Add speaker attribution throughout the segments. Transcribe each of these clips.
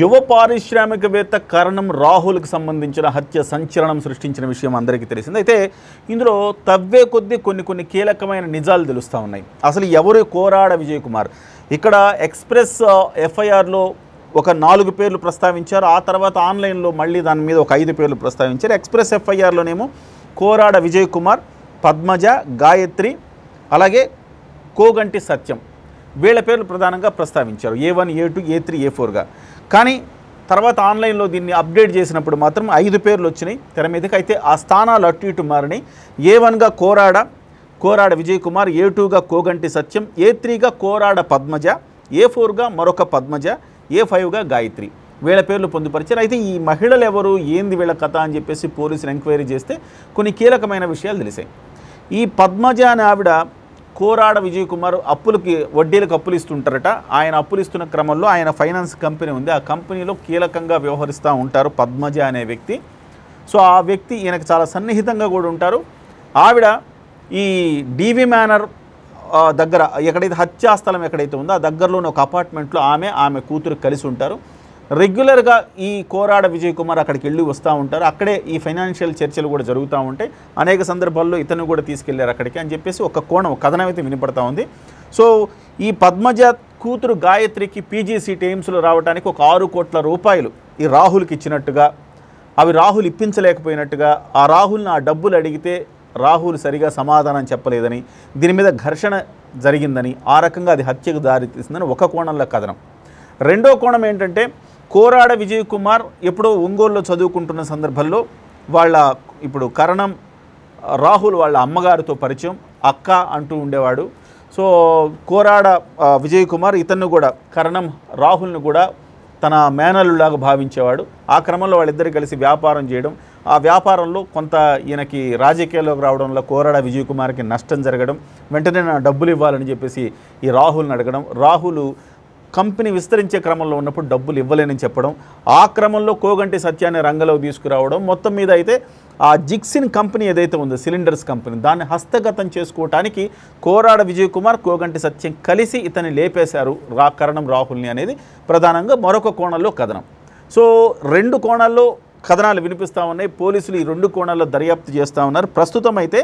Speaker 1: యువ పారిశ్రామికవేత్త కరణం రాహుల్కి సంబంధించిన హత్య సంచలనం సృష్టించిన విషయం అందరికీ తెలిసింది అయితే ఇందులో తవ్వే కొద్దీ కొన్ని కొన్ని కీలకమైన నిజాలు తెలుస్తూ ఉన్నాయి అసలు ఎవరు కోరాడ విజయ్ కుమార్ ఇక్కడ ఎక్స్ప్రెస్ ఎఫ్ఐఆర్లో ఒక నాలుగు పేర్లు ప్రస్తావించారు ఆ తర్వాత ఆన్లైన్లో మళ్ళీ దాని మీద ఒక ఐదు పేర్లు ప్రస్తావించారు ఎక్స్ప్రెస్ ఎఫ్ఐఆర్లోనేమో కోరాడ విజయ్ కుమార్ పద్మజ గాయత్రి అలాగే కోగంటి సత్యం వీళ్ళ పేర్లు ప్రధానంగా ప్రస్తావించారు A one A two A three A ఫోర్గా కానీ తర్వాత ఆన్లైన్లో దీన్ని అప్డేట్ చేసినప్పుడు మాత్రం ఐదు పేర్లు వచ్చినాయి తెర మీదకి అయితే ఆ స్థానాలు అటు ఇటు మారని ఏ వన్గా కోరాడ కోరాడ విజయ్ కుమార్ ఏ టూగా కోగంటి సత్యం ఏ త్రీగా కోరాడ పద్మజ ఏ ఫోర్గా మరొక పద్మజ ఏ ఫైవ్గా గాయత్రి వీళ్ళ పేర్లు పొందుపరిచారు అయితే ఈ మహిళలు ఎవరు ఏంది వీళ్ళ కథ అని చెప్పేసి పోలీసులు ఎంక్వైరీ చేస్తే కొన్ని కీలకమైన విషయాలు తెలిసాయి ఈ పద్మజ అనే ఆవిడ కోరాడ విజయ్ కుమార్ అప్పులకి వడ్డీలకు అప్పులు ఇస్తుంటారట ఆయన అప్పులు ఇస్తున్న క్రమంలో ఆయన ఫైనాన్స్ కంపెనీ ఉంది ఆ కంపెనీలో కీలకంగా వ్యవహరిస్తూ ఉంటారు పద్మజ అనే వ్యక్తి సో ఆ వ్యక్తి ఈయనకు చాలా సన్నిహితంగా కూడా ఉంటారు ఆవిడ ఈ డివి మేనర్ దగ్గర ఎక్కడైతే హత్యాస్థలం ఎక్కడైతే ఉందో ఆ దగ్గరలోని ఒక అపార్ట్మెంట్లో ఆమె ఆమె కూతురు కలిసి ఉంటారు రెగ్యులర్గా ఈ కోరాడ విజయ్ కుమార్ అక్కడికి వెళ్ళి వస్తూ ఉంటారు అక్కడే ఈ ఫైనాన్షియల్ చర్చలు కూడా జరుగుతూ ఉంటాయి అనేక సందర్భాల్లో ఇతను కూడా తీసుకెళ్లారు అక్కడికి అని చెప్పేసి ఒక కోణం కథనం అయితే వినపడతా ఉంది సో ఈ పద్మజ కూతురు గాయత్రికి పీజీసీ టైమ్స్లో రావడానికి ఒక ఆరు కోట్ల రూపాయలు ఈ రాహుల్కి ఇచ్చినట్టుగా అవి రాహుల్ ఇప్పించలేకపోయినట్టుగా ఆ రాహుల్ని ఆ డబ్బులు అడిగితే రాహుల్ సరిగా సమాధానం చెప్పలేదని దీని మీద ఘర్షణ జరిగిందని ఆ రకంగా అది హత్యకు దారితీసిందని ఒక కోణంలో కథనం రెండో కోణం ఏంటంటే కోరాడ విజయ్ కుమార్ ఎప్పుడో ఒంగోలులో చదువుకుంటున్న సందర్భంలో వాళ్ళ ఇప్పుడు కరణం రాహుల్ వాళ్ళ అమ్మగారితో పరిచయం అక్క అంటూ ఉండేవాడు సో కోరాడ విజయ్ కుమార్ ఇతన్ని కూడా కరణం రాహుల్ను కూడా తన మేనలులాగా భావించేవాడు ఆ క్రమంలో వాళ్ళిద్దరు కలిసి వ్యాపారం చేయడం ఆ వ్యాపారంలో కొంత ఈయనకి రాజకీయాల్లోకి రావడంలో కోరాడ విజయ్ కుమార్కి నష్టం జరగడం వెంటనే నా డబ్బులు ఇవ్వాలని చెప్పేసి ఈ రాహుల్ని అడగడం రాహులు కంపెనీ విస్తరించే క్రమంలో ఉన్నప్పుడు డబ్బులు ఇవ్వలేనని చెప్పడం ఆ క్రమంలో కోగంటి సత్యాన్ని రంగలో తీసుకురావడం మొత్తం మీద అయితే ఆ జిక్సిన్ కంపెనీ ఏదైతే ఉందో సిలిండర్స్ కంపెనీ దాన్ని హస్తగతం చేసుకోవటానికి కోరాడ విజయ్ కుమార్ కోగంటి సత్యం కలిసి ఇతన్ని లేపేశారు రా కరణం రాహుల్ని అనేది ప్రధానంగా మరొక కోణంలో కథనం సో రెండు కోణాల్లో కథనాలు వినిపిస్తూ ఉన్నాయి పోలీసులు ఈ రెండు కోణాల్లో దర్యాప్తు చేస్తూ ఉన్నారు ప్రస్తుతం అయితే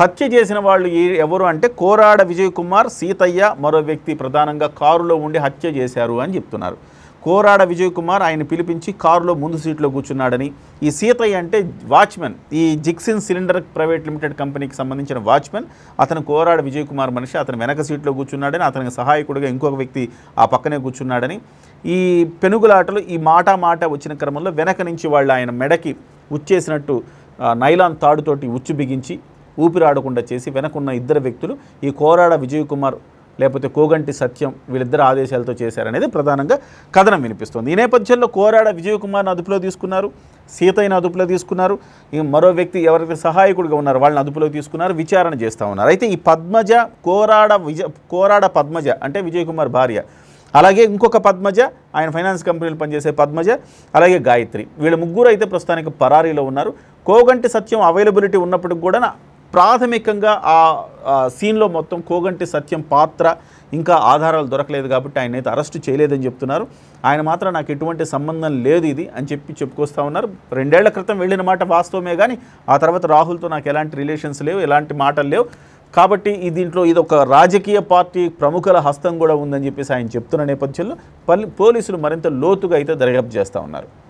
Speaker 1: హత్య చేసిన వాళ్ళు ఎవరు అంటే కోరాడ విజయ్ కుమార్ సీతయ్య మరో వ్యక్తి ప్రధానంగా కారులో ఉండి హత్య చేశారు అని చెప్తున్నారు కోరాడ విజయ్ కుమార్ ఆయన పిలిపించి కారులో ముందు సీట్లో కూర్చున్నాడని ఈ సీతయ్య అంటే వాచ్మెన్ ఈ జిక్సిన్ సిలిండర్ ప్రైవేట్ లిమిటెడ్ కంపెనీకి సంబంధించిన వాచ్మెన్ అతను కోరాడ విజయ్ కుమార్ మనిషి అతను వెనక సీట్లో కూర్చున్నాడని అతనికి సహాయకుడిగా ఇంకొక వ్యక్తి ఆ పక్కనే కూర్చున్నాడని ఈ పెనుగులాటలు ఈ మాట మాట వచ్చిన క్రమంలో వెనక నుంచి వాళ్ళు ఆయన మెడకి ఉచ్చేసినట్టు నైలాన్ తాడుతోటి ఉచ్చు బిగించి ఊపిరాడకుండా చేసి వెనకున్న ఇద్దరు వ్యక్తులు ఈ కోరాడ విజయ్ కుమార్ లేకపోతే కోగంటి సత్యం వీళ్ళిద్దరు ఆదేశాలతో చేశారనేది ప్రధానంగా కథనం వినిపిస్తుంది ఈ నేపథ్యంలో కోరాడ విజయ్ కుమార్ని అదుపులో తీసుకున్నారు సీతయ్యని అదుపులో తీసుకున్నారు మరో వ్యక్తి ఎవరైతే సహాయకుడిగా ఉన్నారో వాళ్ళని అదుపులో తీసుకున్నారు విచారణ చేస్తూ ఉన్నారు అయితే ఈ పద్మజ కోరాడ విజ కోరాడ పద్మజ అంటే విజయ్ కుమార్ భార్య అలాగే ఇంకొక పద్మజ ఆయన ఫైనాన్స్ కంపెనీలు పనిచేసే పద్మజ అలాగే గాయత్రి వీళ్ళ ముగ్గురు అయితే ప్రస్తుతానికి పరారీలో ఉన్నారు కోగంటి సత్యం అవైలబిలిటీ ఉన్నప్పటికి కూడా ప్రాథమికంగా ఆ సీన్లో మొత్తం కోగంటి సత్యం పాత్ర ఇంకా ఆధారాలు దొరకలేదు కాబట్టి ఆయన అయితే అరెస్టు చేయలేదని చెప్తున్నారు ఆయన మాత్రం నాకు ఎటువంటి సంబంధం లేదు ఇది అని చెప్పి చెప్పుకొస్తూ ఉన్నారు రెండేళ్ల క్రితం వెళ్ళిన మాట వాస్తవమే కానీ ఆ తర్వాత రాహుల్తో నాకు ఎలాంటి రిలేషన్స్ లేవు ఎలాంటి మాటలు లేవు కాబట్టి దీంట్లో ఇది ఒక రాజకీయ పార్టీ ప్రముఖుల హస్తం కూడా ఉందని చెప్పేసి ఆయన చెప్తున్న నేపథ్యంలో పోలీసులు మరింత లోతుగా అయితే దర్యాప్తు చేస్తూ ఉన్నారు